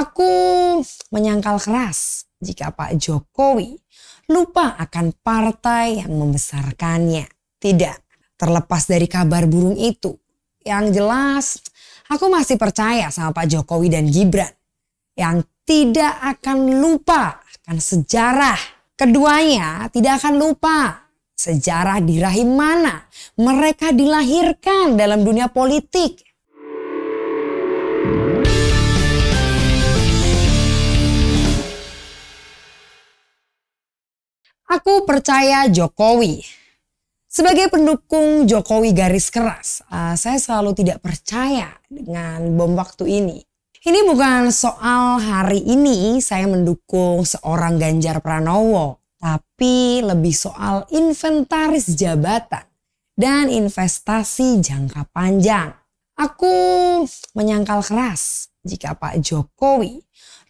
Aku menyangkal keras jika Pak Jokowi lupa akan partai yang membesarkannya. Tidak, terlepas dari kabar burung itu. Yang jelas, aku masih percaya sama Pak Jokowi dan Gibran. Yang tidak akan lupa akan sejarah. Keduanya tidak akan lupa sejarah di rahim mana mereka dilahirkan dalam dunia politik Aku percaya Jokowi. Sebagai pendukung Jokowi garis keras, uh, saya selalu tidak percaya dengan bom waktu ini. Ini bukan soal hari ini saya mendukung seorang Ganjar Pranowo, tapi lebih soal inventaris jabatan dan investasi jangka panjang. Aku menyangkal keras jika Pak Jokowi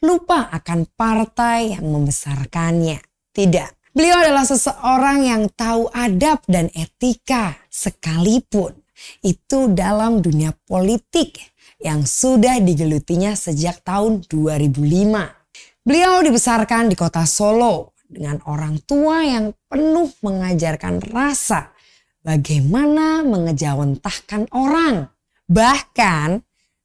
lupa akan partai yang membesarkannya. Tidak, Beliau adalah seseorang yang tahu adab dan etika sekalipun. Itu dalam dunia politik yang sudah digelutinya sejak tahun 2005. Beliau dibesarkan di kota Solo dengan orang tua yang penuh mengajarkan rasa bagaimana mengejawantahkan orang. Bahkan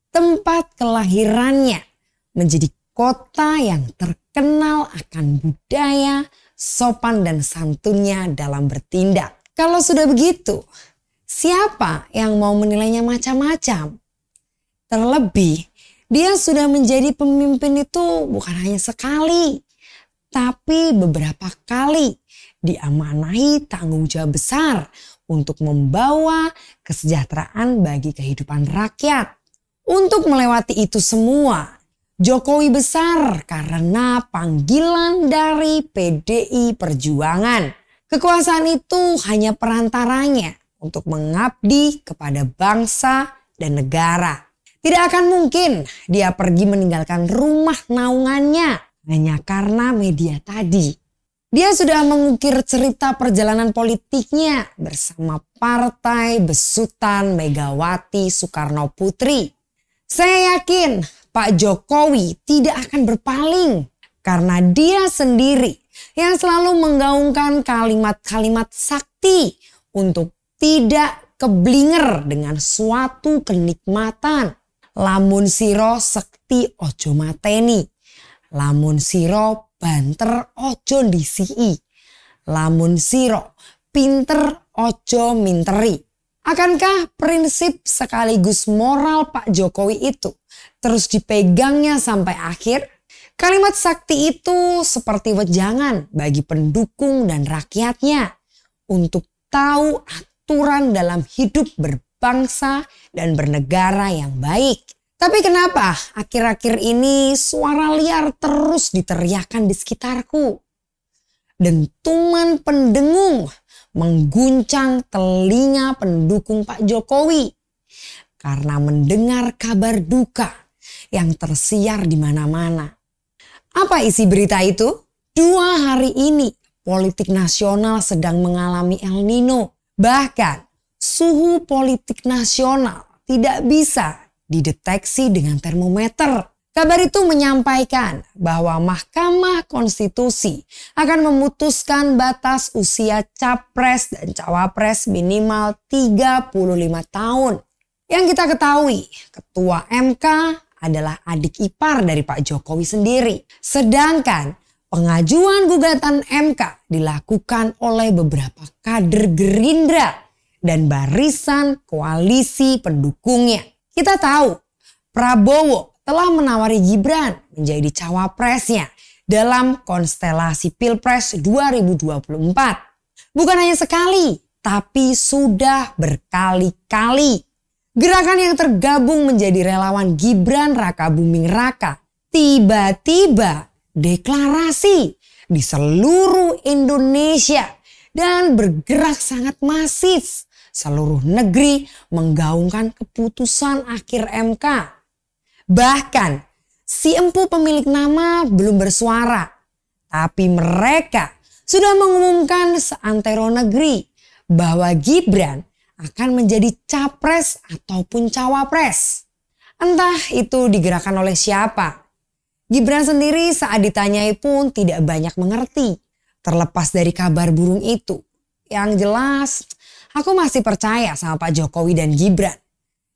tempat kelahirannya menjadi kota yang terkenal akan budaya, sopan dan santunnya dalam bertindak. Kalau sudah begitu, siapa yang mau menilainya macam-macam? Terlebih, dia sudah menjadi pemimpin itu bukan hanya sekali, tapi beberapa kali diamanahi tanggung jawab besar untuk membawa kesejahteraan bagi kehidupan rakyat. Untuk melewati itu semua, Jokowi besar karena panggilan dari PDI Perjuangan. Kekuasaan itu hanya perantaranya untuk mengabdi kepada bangsa dan negara. Tidak akan mungkin dia pergi meninggalkan rumah naungannya hanya karena media tadi. Dia sudah mengukir cerita perjalanan politiknya bersama partai besutan Megawati Soekarno Putri. Saya yakin Pak Jokowi tidak akan berpaling karena dia sendiri yang selalu menggaungkan kalimat-kalimat sakti untuk tidak keblinger dengan suatu kenikmatan. Lamun siro sekti ojo mateni. Lamun siro banter ojo disi'i. Lamun siro pinter ojo minteri. Akankah prinsip sekaligus moral Pak Jokowi itu terus dipegangnya sampai akhir? Kalimat sakti itu seperti wejangan bagi pendukung dan rakyatnya untuk tahu aturan dalam hidup berbangsa dan bernegara yang baik. Tapi kenapa akhir-akhir ini suara liar terus diteriakkan di sekitarku? Dentuman pendengung mengguncang telinga pendukung Pak Jokowi karena mendengar kabar duka yang tersiar di mana-mana. Apa isi berita itu? Dua hari ini politik nasional sedang mengalami El Nino. Bahkan suhu politik nasional tidak bisa dideteksi dengan termometer. Kabar itu menyampaikan bahwa Mahkamah Konstitusi akan memutuskan batas usia capres dan cawapres minimal 35 tahun. Yang kita ketahui, ketua MK adalah adik ipar dari Pak Jokowi sendiri. Sedangkan pengajuan gugatan MK dilakukan oleh beberapa kader Gerindra dan barisan koalisi pendukungnya. Kita tahu Prabowo telah menawari Gibran menjadi cawapresnya dalam konstelasi Pilpres 2024. Bukan hanya sekali, tapi sudah berkali-kali. Gerakan yang tergabung menjadi relawan Gibran Raka Buming Raka tiba-tiba deklarasi di seluruh Indonesia dan bergerak sangat masif. Seluruh negeri menggaungkan keputusan akhir MK Bahkan si empu pemilik nama belum bersuara. Tapi mereka sudah mengumumkan seantero negeri bahwa Gibran akan menjadi capres ataupun cawapres. Entah itu digerakkan oleh siapa. Gibran sendiri saat ditanyai pun tidak banyak mengerti. Terlepas dari kabar burung itu. Yang jelas aku masih percaya sama Pak Jokowi dan Gibran.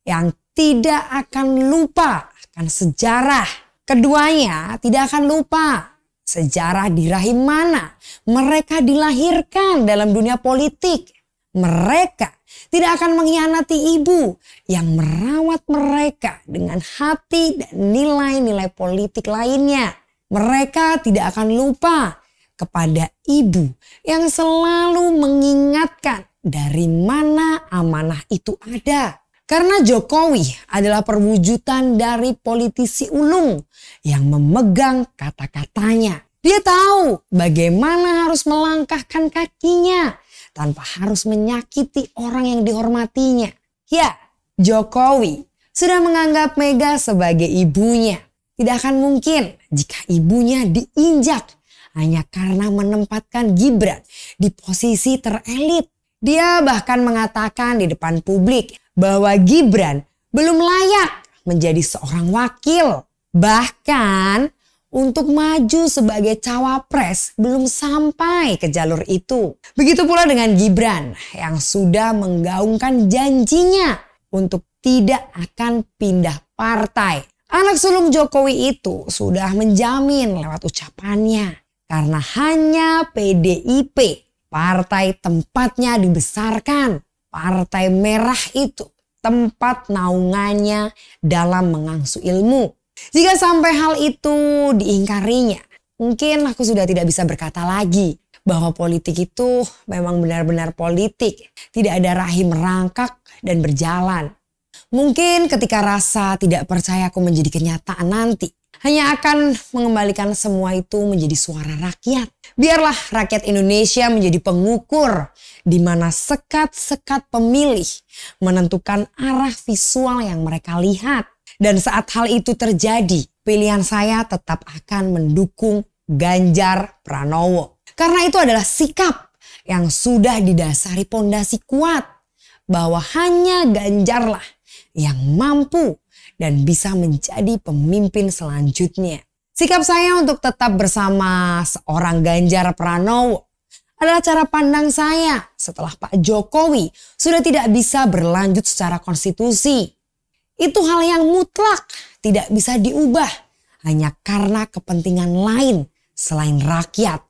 Yang tidak akan lupa akan sejarah. Keduanya tidak akan lupa sejarah di rahim mana mereka dilahirkan dalam dunia politik. Mereka tidak akan mengkhianati ibu yang merawat mereka dengan hati dan nilai-nilai politik lainnya. Mereka tidak akan lupa kepada ibu yang selalu mengingatkan dari mana amanah itu ada. Karena Jokowi adalah perwujudan dari politisi ulung yang memegang kata-katanya. Dia tahu bagaimana harus melangkahkan kakinya tanpa harus menyakiti orang yang dihormatinya. Ya, Jokowi sudah menganggap Mega sebagai ibunya. Tidak akan mungkin jika ibunya diinjak hanya karena menempatkan Gibran di posisi terelit. Dia bahkan mengatakan di depan publik bahwa Gibran belum layak menjadi seorang wakil. Bahkan untuk maju sebagai cawapres belum sampai ke jalur itu. Begitu pula dengan Gibran yang sudah menggaungkan janjinya untuk tidak akan pindah partai. Anak sulung Jokowi itu sudah menjamin lewat ucapannya karena hanya PDIP, partai tempatnya dibesarkan Partai Merah itu tempat naungannya dalam mengangsu ilmu. Jika sampai hal itu diingkarinya, mungkin aku sudah tidak bisa berkata lagi bahwa politik itu memang benar-benar politik. Tidak ada rahim merangkak dan berjalan. Mungkin ketika rasa tidak percaya aku menjadi kenyataan nanti, hanya akan mengembalikan semua itu menjadi suara rakyat. Biarlah rakyat Indonesia menjadi pengukur di mana sekat-sekat pemilih menentukan arah visual yang mereka lihat. Dan saat hal itu terjadi, pilihan saya tetap akan mendukung Ganjar Pranowo. Karena itu adalah sikap yang sudah didasari pondasi kuat bahwa hanya Ganjarlah yang mampu dan bisa menjadi pemimpin selanjutnya. Sikap saya untuk tetap bersama seorang Ganjar Pranowo adalah cara pandang saya setelah Pak Jokowi sudah tidak bisa berlanjut secara konstitusi. Itu hal yang mutlak, tidak bisa diubah hanya karena kepentingan lain selain rakyat.